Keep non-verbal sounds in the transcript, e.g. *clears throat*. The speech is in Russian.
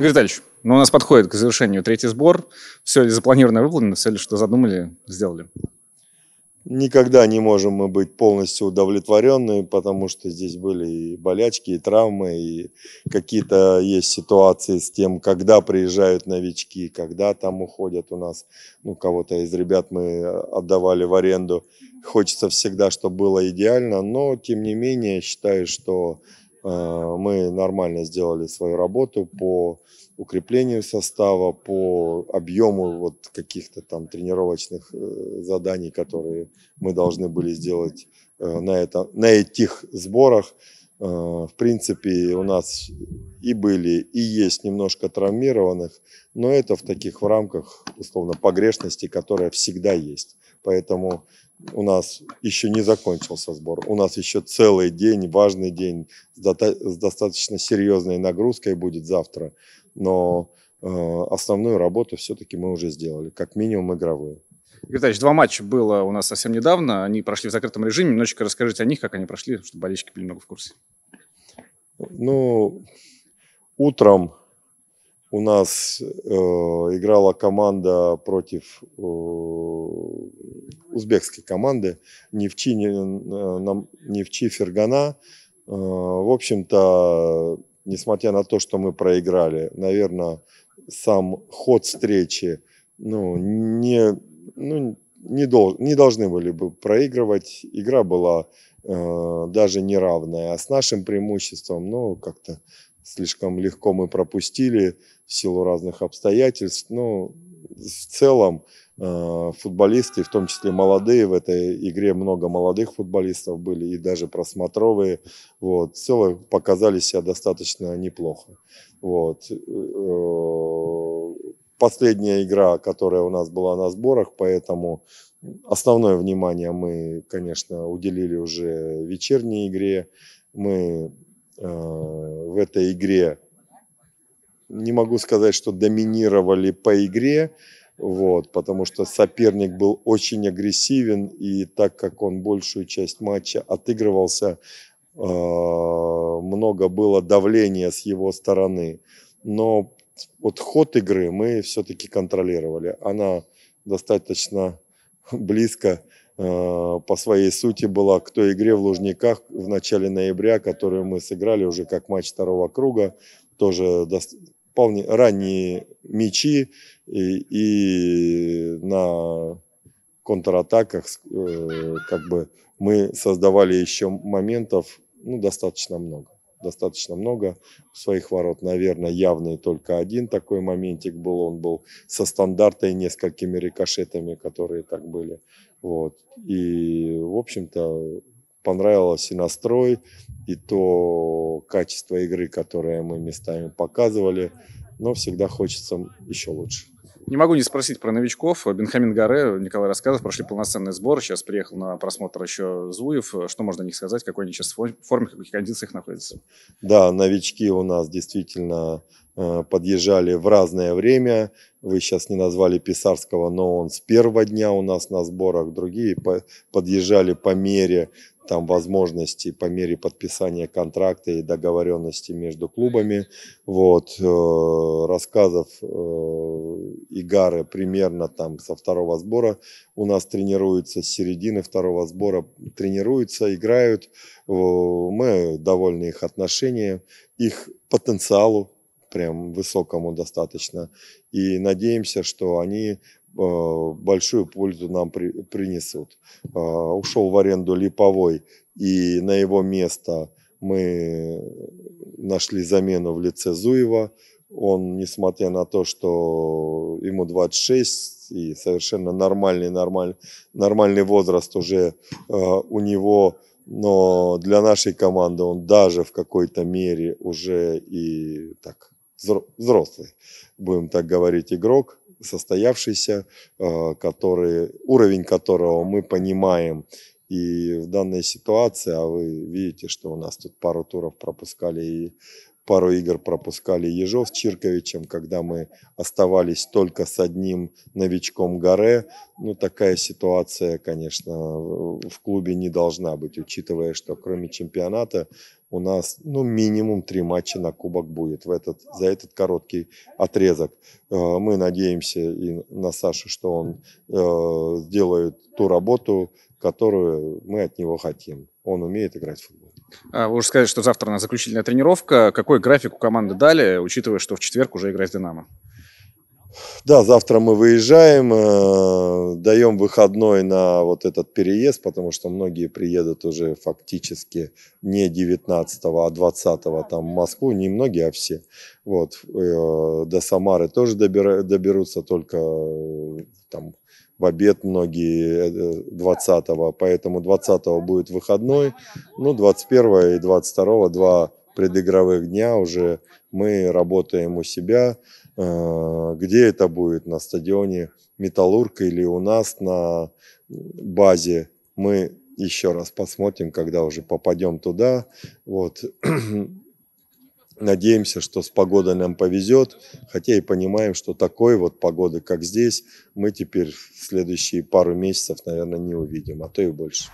Игорь Витальевич, ну у нас подходит к завершению третий сбор. Все ли запланировано, выполнено, все ли, что задумали, сделали? Никогда не можем мы быть полностью удовлетворены, потому что здесь были и болячки, и травмы, и какие-то есть ситуации с тем, когда приезжают новички, когда там уходят у нас. Ну, кого-то из ребят мы отдавали в аренду. Хочется всегда, чтобы было идеально, но тем не менее считаю, что Э, мы нормально сделали свою работу по укреплению состава, по объему вот каких-то там тренировочных э, заданий, которые мы должны были сделать э, на, это, на этих сборах. В принципе, у нас и были, и есть немножко травмированных, но это в таких в рамках, условно, погрешности, которая всегда есть. Поэтому у нас еще не закончился сбор. У нас еще целый день, важный день с, с достаточно серьезной нагрузкой будет завтра. Но э, основную работу все-таки мы уже сделали, как минимум игровую. Игорь два матча было у нас совсем недавно. Они прошли в закрытом режиме. Немножечко расскажите о них, как они прошли, чтобы болельщики были немного в курсе. Ну, утром у нас э, играла команда против э, узбекской команды Невчи, не, э, Невчи Фергана. Э, в общем-то, несмотря на то, что мы проиграли, наверное, сам ход встречи ну, не, ну, не, дол, не должны были бы проигрывать. Игра была э, даже неравная. А с нашим преимуществом, ну, как-то слишком легко мы пропустили в силу разных обстоятельств. Ну, в целом э, футболисты, в том числе молодые, в этой игре много молодых футболистов были и даже просмотровые, вот, в показали себя достаточно неплохо. Вот. Э, э, последняя игра, которая у нас была на сборах, поэтому основное внимание мы, конечно, уделили уже вечерней игре. Мы в этой игре. Не могу сказать, что доминировали по игре, вот, потому что соперник был очень агрессивен, и так как он большую часть матча отыгрывался, э, много было давления с его стороны. Но вот ход игры мы все-таки контролировали. Она достаточно близко Э, по своей сути была к той игре в Лужниках в начале ноября, которую мы сыграли уже как матч второго круга. Тоже вполне ранние мячи и, и на контратаках э, как бы мы создавали еще моментов ну, достаточно много достаточно много своих ворот. Наверное, явный только один такой моментик был. Он был со стандартой и несколькими рикошетами, которые так были. Вот. И, в общем-то, понравилось и настрой, и то качество игры, которое мы местами показывали. Но всегда хочется еще лучше. Не могу не спросить про новичков. Бенхамин Гаре, Николай рассказывал, прошли полноценный сбор. Сейчас приехал на просмотр еще Зуев. Что можно о них сказать? Какой они сейчас в форме, в каких кондициях находятся? Да, новички у нас действительно э, подъезжали в разное время. Вы сейчас не назвали Писарского, но он с первого дня у нас на сборах. Другие подъезжали по мере там возможности по мере подписания контракта и договоренности между клубами. Вот, э, рассказов э, Игары примерно там со второго сбора у нас тренируются, с середины второго сбора тренируются, играют. Э, мы довольны их отношениям, их потенциалу, прям высокому достаточно. И надеемся, что они Э, большую пользу нам при, принесут. Э, ушел в аренду Липовой, и на его место мы нашли замену в лице Зуева. Он, несмотря на то, что ему 26 и совершенно нормальный, нормальный, нормальный возраст уже э, у него, но для нашей команды он даже в какой-то мере уже и так взрослый, будем так говорить, игрок состоявшийся, э, который, уровень которого мы понимаем и в данной ситуации, а вы видите, что у нас тут пару туров пропускали и пару игр пропускали Ежов с Чирковичем, когда мы оставались только с одним новичком Горе. Ну, такая ситуация, конечно, в клубе не должна быть, учитывая, что кроме чемпионата у нас ну, минимум три матча на кубок будет в этот, за этот короткий отрезок. Э, мы надеемся и на Сашу, что он э, сделает ту работу, которую мы от него хотим. Он умеет играть в футбол. А, вы уже сказали, что завтра на заключительная тренировка. Какой график у команды дали, учитывая, что в четверг уже играет «Динамо»? Да, завтра мы выезжаем, э, даем выходной на вот этот переезд, потому что многие приедут уже фактически не 19 а 20 там в Москву, не многие, а все. Вот, э, до Самары тоже добира, доберутся только э, там в обед многие 20-го, поэтому 20-го будет выходной, ну 21 и 22 два предыгровых дня уже мы работаем у себя, Э, где это будет, на стадионе «Металлург» или у нас на базе. Мы еще раз посмотрим, когда уже попадем туда. Вот. *clears throat* Надеемся, что с погодой нам повезет, хотя и понимаем, что такой вот погоды, как здесь, мы теперь в следующие пару месяцев, наверное, не увидим, а то и больше.